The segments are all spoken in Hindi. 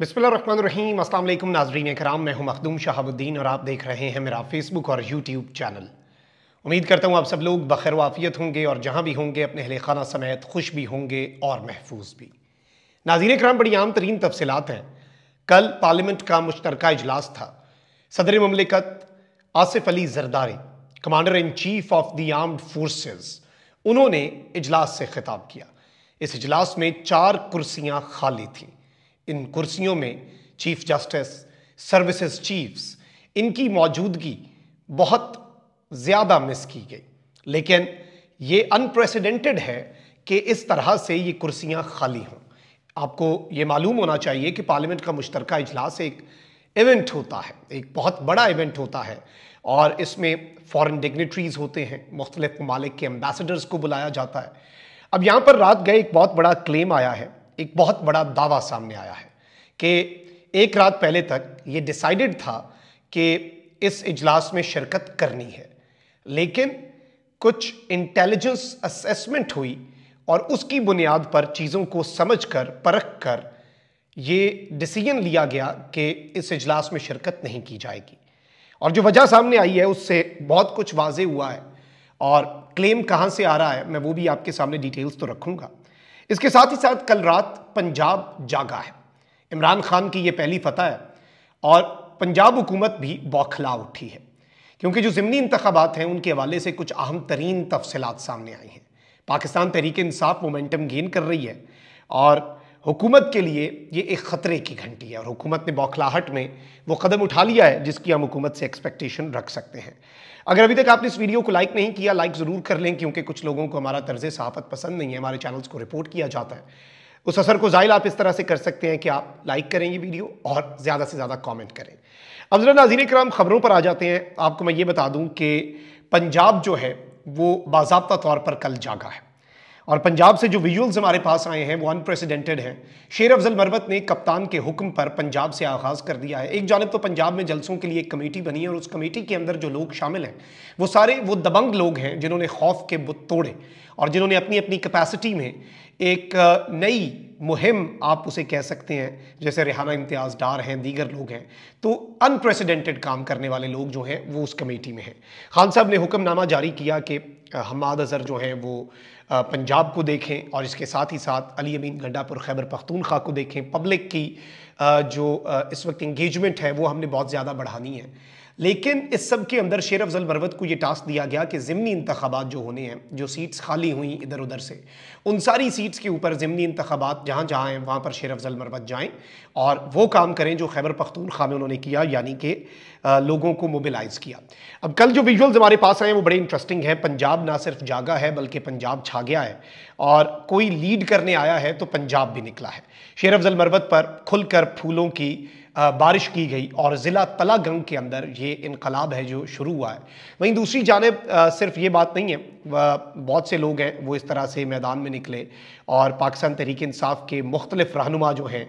बिस्मिल्लाम अस्सलाम नाजरीन कराम मैं हूं मखदूम शहाबुद्दीन और आप देख रहे हैं मेरा फेसबुक और यूट्यूब चैनल उम्मीद करता हूं आप सब लोग बखर वाफियत होंगे और जहां भी होंगे अपने अहल खाना समेत खुश भी होंगे और महफूज भी नाजीन कराम बड़ी आम तरीन तफसलत हैं कल पार्लियामेंट का मुश्तर अजलास था सदर ममलिकत Asif Ali Zardari commander in chief of the armed force उन्होंने इजलास से खिताब किया इस इजलास में चार कुर्सियाँ खाली थीं इन कुर्सियों में चीफ जस्टिस सर्विसेज चीफ्स इनकी मौजूदगी बहुत ज़्यादा मिस की गई लेकिन ये अनप्रेसिडेंटेड है कि इस तरह से ये कुर्सियाँ खाली हों आपको ये मालूम होना चाहिए कि पार्लियामेंट का मुश्तर इजलास एक इवेंट होता है एक बहुत बड़ा इवेंट होता है और इसमें फॉरेन डिग्नेटरीज़ होते हैं मुख्तलिफ ममालिक के एम्बेसडर्स को बुलाया जाता है अब यहाँ पर रात गए एक बहुत बड़ा क्लेम आया है एक बहुत बड़ा दावा सामने आया है कि एक रात पहले तक ये डिसाइडेड था कि इस इजलास में शिरकत करनी है लेकिन कुछ इंटेलिजेंस असेसमेंट हुई और उसकी बुनियाद पर चीज़ों को समझकर परख कर ये डिसीजन लिया गया कि इस इजलास में शिरकत नहीं की जाएगी और जो वजह सामने आई है उससे बहुत कुछ वाजे हुआ है और क्लेम कहाँ से आ रहा है मैं वो भी आपके सामने डिटेल्स तो रखूँगा इसके साथ ही साथ कल रात पंजाब जागा है इमरान खान की यह पहली फतह है और पंजाब हुकूमत भी बौखला उठी है क्योंकि जो ज़मनी इंतबात हैं उनके हवाले से कुछ अहम तरीन तफसलत सामने आई हैं पाकिस्तान तहरीक इंसाफ मोमेंटम गेन कर रही है और हुकूमत के लिए ये एक ख़तरे की घंटी है और हुकूमत ने बौखलाहट में वो कदम उठा लिया है जिसकी हम हुकूमत से एक्सपेक्टेशन रख सकते हैं अगर अभी तक आपने इस वीडियो को लाइक नहीं किया लाइक ज़रूर कर लें क्योंकि कुछ लोगों को हमारा तर्ज सहाफत पसंद नहीं है हमारे चैनल्स को रिपोर्ट किया जाता है उस असर को ज़ायल आप इस तरह से कर सकते हैं कि आप लाइक करें ये वीडियो और ज़्यादा से ज़्यादा कॉमेंट करें अब ज़रा नाजीन कराम ख़बरों पर आ जाते हैं आपको मैं ये बता दूँ कि पंजाब जो है वो बाबा तौर पर कल जागा है और पंजाब से जो विजुअल्स हमारे पास आए हैं वो अनप्रेसिडेंटेड हैं शेर अफजल मरबत ने कप्तान के हुक्म पर पंजाब से आगाज़ कर दिया है एक जानब तो पंजाब में जलसों के लिए एक कमेटी बनी है और उस कमेटी के अंदर जो लोग शामिल हैं वो सारे वो दबंग लोग हैं जिन्होंने खौफ के बुत तोड़े और जिन्होंने अपनी अपनी कैपेसिटी में एक नई मुहिम आप उसे कह सकते हैं जैसे रिहाना इम्तियाज़ डार हैं दीगर लोग हैं तो अनप्रेसिडेंटेड काम करने वाले लोग जो हैं वो उस कमेटी में हैं खान साहब ने हुक्मनामा जारी किया कि हमाद अज़र जो हैं वो पंजाब को देखें और इसके साथ ही साथ अली अमीन गंडापुर खैबर पख्तूनख्वा को देखें पब्लिक की जो इस वक्त इंगेजमेंट है वो हमने बहुत ज़्यादा बढ़ानी है लेकिन इस सब के अंदर शेर अफजल मरवत को ये टास्क दिया गया कि ज़मनी इंतबात जो होने हैं जो सीट्स खाली हुई इधर उधर से उन सारी सीट्स के ऊपर ज़मनी इंतबात जहाँ जहाँ हैं वहाँ पर शेर अफजल मरवत जाएँ और वो काम करें जो खैबर पख्तूनखा में उन्होंने किया यानी कि लोगों को मोबिलाइज़ किया अब कल जो विजुअल्स हमारे पास आए वो बड़े इंटरेस्टिंग हैं पंजाब ना सिर्फ जागा है बल्कि पंजाब छा गया है और कोई लीड करने आया है तो पंजाब भी निकला है शेर अफजल मरवत पर खुलकर फूलों की बारिश की गई और ज़िला तलागंग के अंदर ये इनकलाब है जो शुरू हुआ है वहीं दूसरी जानब सिर्फ ये बात नहीं है बहुत से लोग हैं वो इस तरह से मैदान में निकले और पाकिस्तान तहरीक इंसाफ के मुख्तलिफ रहनुमा जो हैं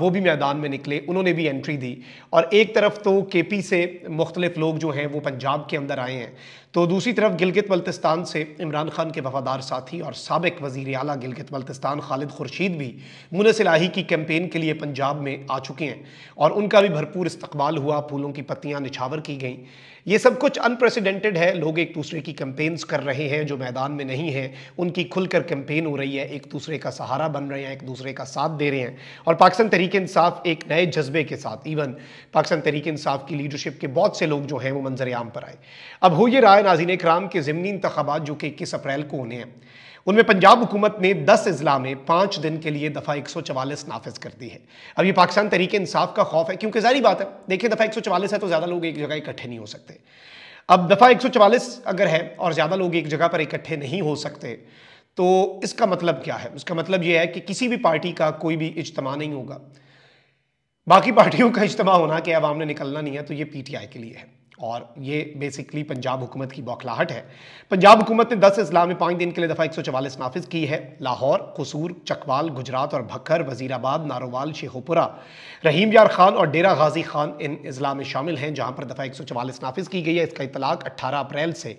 वो भी मैदान में निकले उन्होंने भी एंट्री दी और एक तरफ तो के पी से मुख्तलिफ लोग जो हैं वो पंजाब के अंदर आए हैं तो दूसरी तरफ गिलगित बल्तिस्तान से इमरान खान के वफादार साथी और सबक वजीर अला गिलगित बल्तिस्तान खालिद खुर्शीद भी मुन लाही की कैंपेन के लिए पंजाब में आ चुके हैं और उनका भी भरपूर इस्तबाल हुआ फूलों की पत्तियाँ निछावर की गई ये सब कुछ अनप्रेसिडेंटेड है लोग एक दूसरे की कैंपेन्स कर रहे हैं जो मैदान में नहीं है उनकी खुलकर कैंपेन हो रही है एक दूसरे का सहारा बन रहे हैं एक दूसरे का साथ दे रहे हैं और पाकिस्तान तहरीक इंसाफ एक नए जज्बे के साथ इवन पाकिस्तान तहरीक इंसाफ की लीडरशिप के बहुत से लोग जो हैं वो मंजर आम पर आए अब हो ये राय नाजीन कराम के ज़मनी इंतबात जो कि इक्कीस अप्रैल को होने हैं उनमें पंजाब हुकूमत ने 10 अजला में पाँच दिन के लिए दफ़ा एक सौ चवालीस नाफिज कर दी है अब ये पाकिस्तान तरीके इंसाफ का खौफ है क्योंकि जारी बात है देखिए दफ़ा एक सौ चवालीस है तो ज़्यादा लोग एक जगह इकट्ठे नहीं हो सकते अब दफ़ा एक सौ चवालीस अगर है और ज़्यादा लोग एक जगह पर इकट्ठे नहीं हो सकते तो इसका मतलब क्या है उसका मतलब यह है कि किसी भी पार्टी का कोई भी इज्तम नहीं होगा बाकी पार्टियों का इज्तम होना कि अब ने निकलना नहीं है तो ये पीटीआई के लिए है और ये बेसिकली पंजाब हुकूमत की बौखलाहट है पंजाब हुकूमत ने 10 अजला में पाँच दिन के लिए दफ़ा एक सौ चवालीस नाफिज की है लाहौर कसूर चकवाल गुजरात और भक्कर वजीराबाद नारोवाल शेखोपुरा रहीम यार खान और डेरा गाजी खान इन अजला में शामिल हैं जहाँ पर दफ़ा एक सौ चवालीस नाफिज की गई है इसका इतलाक अट्ठारह अप्रैल से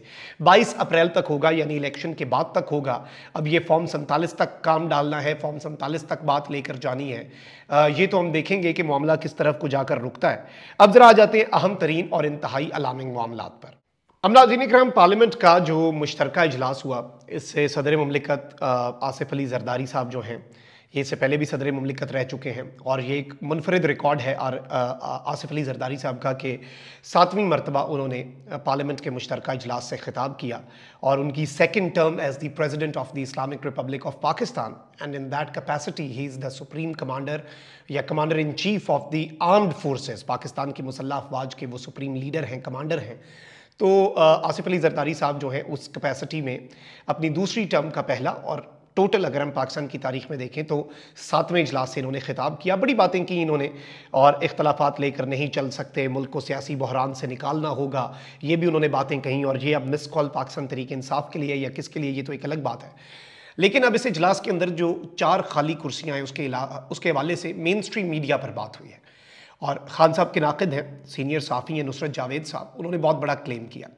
बाईस अप्रैल तक होगा यानी इलेक्शन के बाद तक होगा अब ये फॉर्म सैंतालीस तक काम डालना है फॉर्म सैंतालीस तक बात लेकर जानी है ये तो हम देखेंगे कि मामला किस तरफ को जाकर रुकता है अब ज़रा आ जाते हैं अहम तरीन और इंतहाई अलार्मिंग मामला पर अमराजीन कराम पार्लियामेंट का जो मुश्तरक इजलास हुआ इससे सदर ममलिकत आसिफ अली जरदारी साहब जो हैं ये इससे पहले भी सदर ममलिकत रह चुके हैं और ये एक मुनफरद रिकॉर्ड है आर आसिफ अली जरदारी साहब का कि सातवीं मरतबा उन्होंने पार्लियामेंट के मुश्तर इजलास से खिताब किया और उनकी second term as the president of the Islamic Republic of Pakistan and in that capacity he is the supreme commander या commander in chief of the armed forces Pakistan की मुसल्ह अफवाज के वो सुप्रीम लीडर हैं कमांडर हैं तो आसिफ अली जरदारी साहब जो हैं उस कैपेसिटी में अपनी दूसरी टर्म का पहला और टोटल अगर हम पाकिस्तान की तारीख में देखें तो सातवें इजलास से इन्होंने खिताब किया बड़ी बातें की इन्होंने और इख्तलाफात लेकर नहीं चल सकते मुल्क को सियासी बहरान से निकालना होगा ये भी उन्होंने बातें कहीं और ये अब मिस कॉल पाकिस्तान तरीके इंसाफ के लिए या किसके लिए ये तो एक अलग बात है लेकिन अब इस इजलास के अंदर जो चार खाली कुर्सियाँ हैं उसके उसके हवाले से मेन स्ट्रीम मीडिया पर बात हुई है और खान साहब के नाकद हैं सीनियर साफ़ी हैं नुसरत जावेद साहब उन्होंने बहुत बड़ा क्लेम किया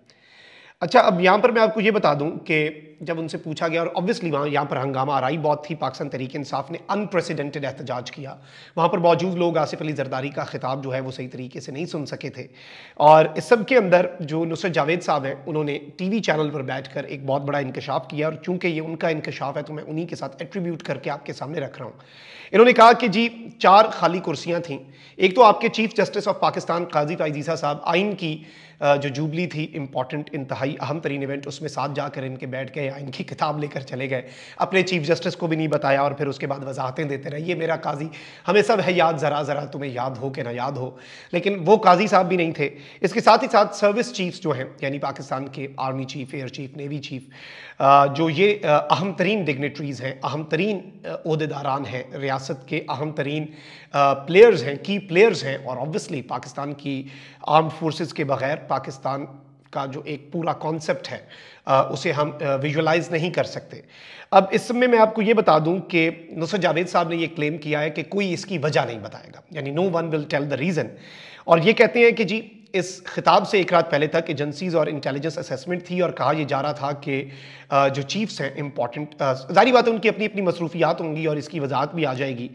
अच्छा अब यहाँ पर मैं आपको ये बता दूँ कि जब उनसे पूछा गया और ऑब्वियसली वहाँ यहाँ पर हंगामा आरई बहुत थी पाकिस्तान तरीक इंसाफ ने अनप्रेसिडेंटेड एहतजाज किया वहाँ पर मौजूद लोग आसिफ अली जरदारी का खिताब जो है वो सही तरीके से नहीं सुन सके थे और इस सब के अंदर जो नुसरत जावेद साहब हैं उन्होंने टी वी चैनल पर बैठ कर एक बहुत बड़ा इंकशाफ किया और चूँकि ये उनका इंकशाफ है तो मैं उन्हीं के साथ एट्रीब्यूट करके आपके सामने रख रहा हूँ इन्होंने कहा कि जी चार खाली कुर्सियाँ थीं एक तो आपके chief justice of Pakistan Qazi Faez Isa साहब आइन की जो जूबली थी इम्पॉर्टेंट इंतहाई अहम तरीन इवेंट उसमें साथ जाकर इनके बैठ गए या इनकी किताब लेकर चले गए अपने चीफ जस्टिस को भी नहीं बताया और फिर उसके बाद वजाहतें देते रहे ये मेरा काजी हमें सब है याद ज़रा ज़रा तुम्हें याद हो कि ना याद हो लेकिन वो काजी साहब भी नहीं थे इसके साथ ही साथ सर्विस चीफ्स जो हैं यानी पाकिस्तान के army chief air chief navy chief जो ये अहम तरीन डिग्नेटरीज़ हैं अहम तरीन अहदेदारान हैं रियासत के अहम तरीन प्लेयर्स हैं की प्लेयर्स हैं और ऑब्वियसली पाकिस्तान की आर्म फोर्सेस के बगैर पाकिस्तान का जो एक पूरा कॉन्सेप्ट है आ, उसे हम विजुअलाइज नहीं कर सकते अब इस समय मैं आपको ये बता दूं कि नुसर जावेद साहब ने ये क्लेम किया है कि कोई इसकी वजह नहीं बताएगा यानी no one will tell the reason और ये कहते हैं कि जी इस खिताब से एक रात पहले तक एजेंसीज और इंटेलिजेंस असेसमेंट थी और कहा यह जा रहा था कि जो चीफ्स हैं इंपॉर्टेंट जारी बात है उनकी अपनी अपनी मसरूफियात होंगी और इसकी वजाहत भी आ जाएगी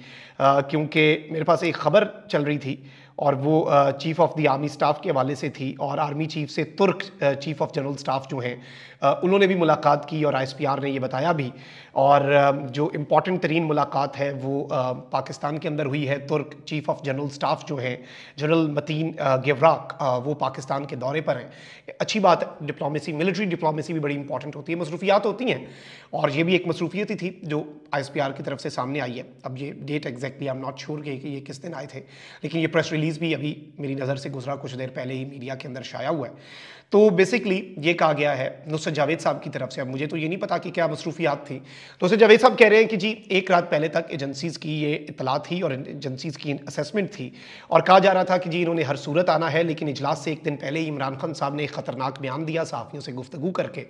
क्योंकि मेरे पास एक ख़बर चल रही थी और वो chief of the army staff के हवाले से थी और आर्मी चीफ से तुर्क चीफ ऑफ जनरल स्टाफ जो हैं उन्होंने भी मुलाकात की और आई ने ये बताया भी और जो इम्पॉर्टेंट तरीन मुलाकात है वो पाकिस्तान के अंदर हुई है तुर्क चीफ ऑफ जनरल स्टाफ जो हैं जनरल मतीन गिवराक वो पाकिस्तान के दौरे पर हैं अच्छी बात डिप्लोमेसी मिलिट्री डिप्लोमेसी भी बड़ी इंपॉर्टेंट होती है मसरूफियात होती हैं और ये भी एक मसरूफियत ही थी जो आई की तरफ से सामने आई है अब ये date exactly I am not sure कि ये किस दिन आए थे लेकिन ये प्रेस रिलीज़ भी अभी मेरी नज़र से गुजरा कुछ देर पहले ही मीडिया के अंदर शाया हुआ है तो बेसिकली ये कहा गया है नुस दोस्त जावेद साहब की तरफ से अब मुझे तो ये नहीं पता कि क्या मसरूफियात थी दोस्त तो जावेद साहब कह रहे हैं कि जी एक रात पहले तक एजेंसीज़ की ये इतला थी और एजेंसीज़ की असेसमेंट थी और कहा जा रहा था कि जी इन्होंने हर सूरत आना है लेकिन इजलास से एक दिन पहले ही इमरान खान साहब ने एक ख़तरनाक बयान दिया सहाफ़ियों से गुफ्तु करके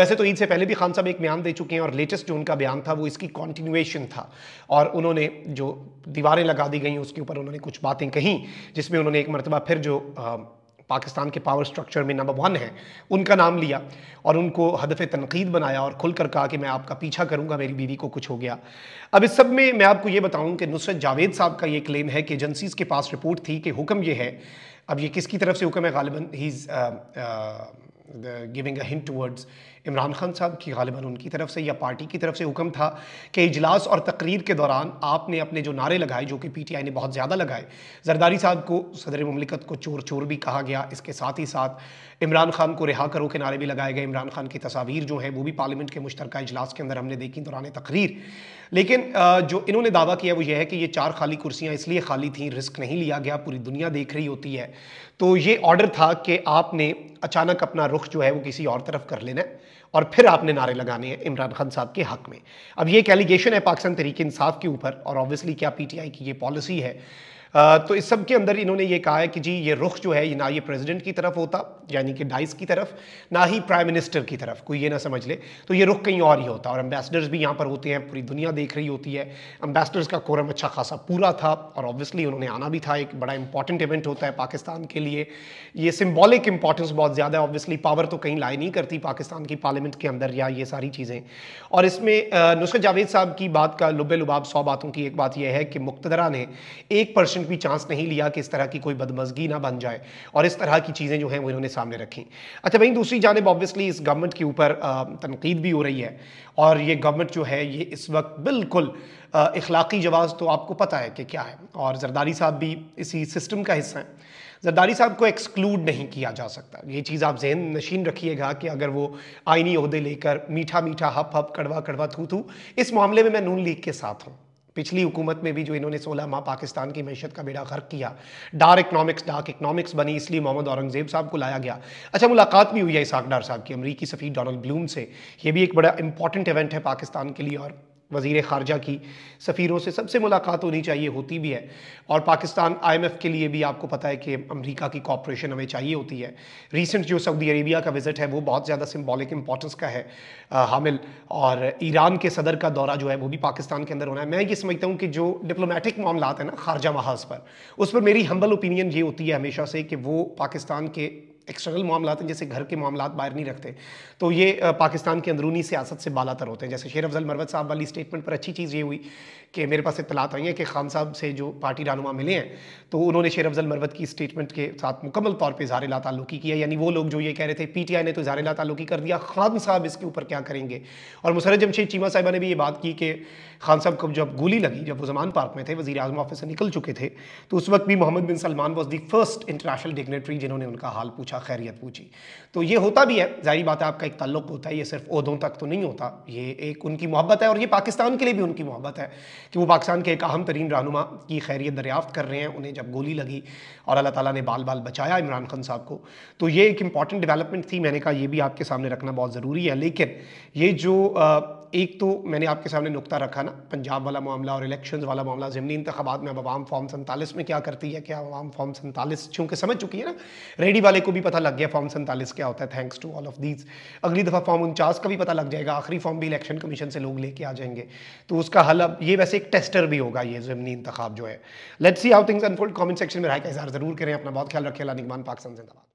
वैसे तो ईद से पहले भी खान साहब एक बयान दे चुके हैं और लेटेस्ट जो उनका बयान था वो इसकी कॉन्टीन्यूएशन था और उन्होंने जो दीवारें लगा दी गई उसके ऊपर उन्होंने कुछ बातें कहीं जिसमें उन्होंने एक मरतबा फिर जो पाकिस्तान के पावर स्ट्रक्चर में नंबर वन हैं उनका नाम लिया और उनको हदफ तनकीद बनाया और खुल कर कहा कि मैं आपका पीछा करूँगा मेरी बीवी को कुछ हो गया अब इस सब में मैं आपको ये बताऊँ कि नुसरत जावेद साहब का ये क्लेम है कि एजेंसीज़ के पास रिपोर्ट थी कि हुक्म ये है अब ये किसकी तरफ से हुक्म है गालिबा he giving a hint towards Imran Khan साहब की गालिबा उनकी तरफ से या पार्टी की तरफ से हुक्म था कि इजलास और तकरीर के दौरान आपने अपने जो नारे लगाए जो कि पी टी आई ने बहुत ज़्यादा लगाए जरदारी साहब को सदर ममलिकत को चोर चोर भी कहा गया इसके साथ ही साथ इमरान खान को रिहा करो के नारे भी लगाए गए इमरान खान की तस्वीर जो है वो भी पार्लियामेंट के मुश्तर इजलास के अंदर हमने देखी दौरान तकरीर लेकिन जो इन्होंने दावा किया वो ये है कि ये चार खाली कुर्सियां इसलिए खाली थी रिस्क नहीं लिया गया पूरी दुनिया देख रही होती है तो ये ऑर्डर था कि आपने अचानक अपना रुख जो है वो किसी और तरफ कर लेना है और फिर आपने नारे लगाने हैं इमरान खान साहब के हक में अब ये एक एलिगेशन है पाकिस्तान तरीके इंसाफ के ऊपर और ऑब्वियसली क्या पीटीआई की ये पॉलिसी है तो इस सब के अंदर इन्होंने ये कहा है कि जी ये रुख जो है ये ना ये प्रेसिडेंट की तरफ होता यानी कि डाइस की तरफ ना ही प्राइम मिनिस्टर की तरफ कोई ये ना समझ ले तो ये रुख कहीं और ही होता और एम्बेसडर्स भी यहाँ पर होते हैं पूरी दुनिया देख रही होती है एम्बेसडर्स का कोरम अच्छा खासा पूरा था और ऑब्वियसली उन्होंने आना भी था एक बड़ा इंपॉर्टेंट इवेंट होता है पाकिस्तान के लिए ये सिम्बॉलिक इंपॉर्टेंस बहुत ज़्यादा है ऑब्वियसली पावर तो कहीं लाई नहीं करती पाकिस्तान की पार्लियामेंट के अंदर या ये सारी चीज़ें और इसमें नुसरत जावेद साहब की बात का लुबे लुबाब सौ बातों की एक बात यह है कि मुख्तरा ने एक परसेंट भी चांस नहीं लिया कि इस तरह की कोई बदमजगी ना बन जाए और इस तरह की चीज़ें जो हैं वो इन्होंने सामने रखी अच्छा भाई दूसरी जानब ऑब्वियसली इस गवर्नमेंट के ऊपर तनकीद भी हो रही है और ये गवर्नमेंट जो है ये इस वक्त बिल्कुल इखलाक़ी जवाब तो आपको पता है कि क्या है और जरदारी साहब भी इसी सिस्टम का हिस्सा हैं जरदारी साहब को एक्सक्लूड नहीं किया जा सकता ये चीज़ आप जहन नशीन रखिएगा कि अगर वो आइनी अहदे लेकर मीठा मीठा हप हप कड़वा कड़वा थू थू इस मामले में मैं नून लीग के साथ हूँ पिछली हुकूमत में भी जो इन्होंने सोलह माह पाकिस्तान की मैशत का बेड़ा गर्क किया डार्क इकनॉमिक्स डार्क इकनॉमिक्स बनी इसलिए मोहम्मद औरंगजेब साहब को लाया गया अच्छा मुलाकात भी हुई है इसाक डार साहब की अमरीकी सफ़ी डोनल्ड ब्लूम से यह भी एक बड़ा इंपॉर्टेंट इवेंट है पाकिस्तान के लिए और वजीर ख़ारजा की सफ़ीरों से सबसे मुलाकात होनी चाहिए होती भी है और पाकिस्तान आईएमएफ के लिए भी आपको पता है कि अमेरिका की कॉपरेशन हमें चाहिए होती है रीसेंट जो सऊदी अरेबिया का विज़िट है वो बहुत ज़्यादा सिम्बॉलिक इंपॉर्टेंस का है आ, हामिल और ईरान के सदर का दौरा जो है वो भी पाकिस्तान के अंदर होना है मैं ये समझता हूँ कि जो डिप्लोमेटिक मामला है ना खारजा महाज पर उस पर मेरी हम्बल ओपिनियन ये होती है हमेशा से कि वो पाकिस्तान के एक्सटर्नल मामला हैं जैसे घर के मामला बाहर नहीं रखते तो ये पाकिस्तान की अंदरूनी सियासत से बालातर होते हैं जैसे शेर अफजल मरवत साहब वाली स्टेटमेंट पर अच्छी चीज़ ये हुई कि मेरे पास इतलात आई है कि खान साहब से जो पार्टी रानुमा मिले हैं तो उन्होंने शेर अफजल मरवत की स्टेटमेंट के साथ मुकम्मल तौर पर इजहार ला तल्लुकी किया यानी वो लोग जो ये कह रहे थे पी टी आई ने तो इजहार ला ताल्लुकी कर दिया खान साहब इसके ऊपर क्या करेंगे और मुसरत जमशेद चीमा साहबा ने भी ये बात की कि खान साहब कब जब गोली लगी जब वो जमान पार्क में थे वजी अजम ऑफिस से निकल चुके थे तो उस वक्त भी Mohammed bin Salman was the first international dignitary जिन्होंने उनका हाल पूछा का खैरियत पूछी तो ये होता भी है जाहिर बात है आपका एक तल्लुक होता है ये सिर्फ उहदों तक तो नहीं होता ये एक उनकी मोहब्बत है और ये पाकिस्तान के लिए भी उनकी मोहब्बत है कि वो पाकिस्तान के एक अहम तरीन रहनुमा की खैरियत दरियाफ्त कर रहे हैं उन्हें जब गोली लगी और अल्लाह ताला ने बाल बाल बचाया इमरान खान साहब को तो ये एक इंपॉर्टेंट डेवलपमेंट थी मैंने कहा यह भी आपके सामने रखना बहुत ज़रूरी है लेकिन ये जो आ, एक तो मैंने आपके सामने नुकता रखा ना पंजाब वाला मामला और इलेक्शंस वाला मामला ज़मनी इंतबात में अब आवाम फॉर्म सैंतालीस में क्या करती है क्या आवाम फॉर्म सैंतालीस चूँकि समझ चुकी है ना रेडी वाले को भी पता लग गया फॉर्म सैंतालीस क्या होता है thanks to all of these अगली दफ़ा फॉर्म उनचास का भी पता लग जाएगा आखिरी फॉर्म भी इलेक्शन कमीशन से लोग लेके आ जाएंगे तो उसका हल अब ये वैसे एक टेस्टर भी होगा ये ज़मनी इंतबाब जो है let's see how things unfold comment section में राय का इजहार ज़रूर करें अपना बहुत ख्याल रखें निगमान पाकिस्तान जिंदाबाद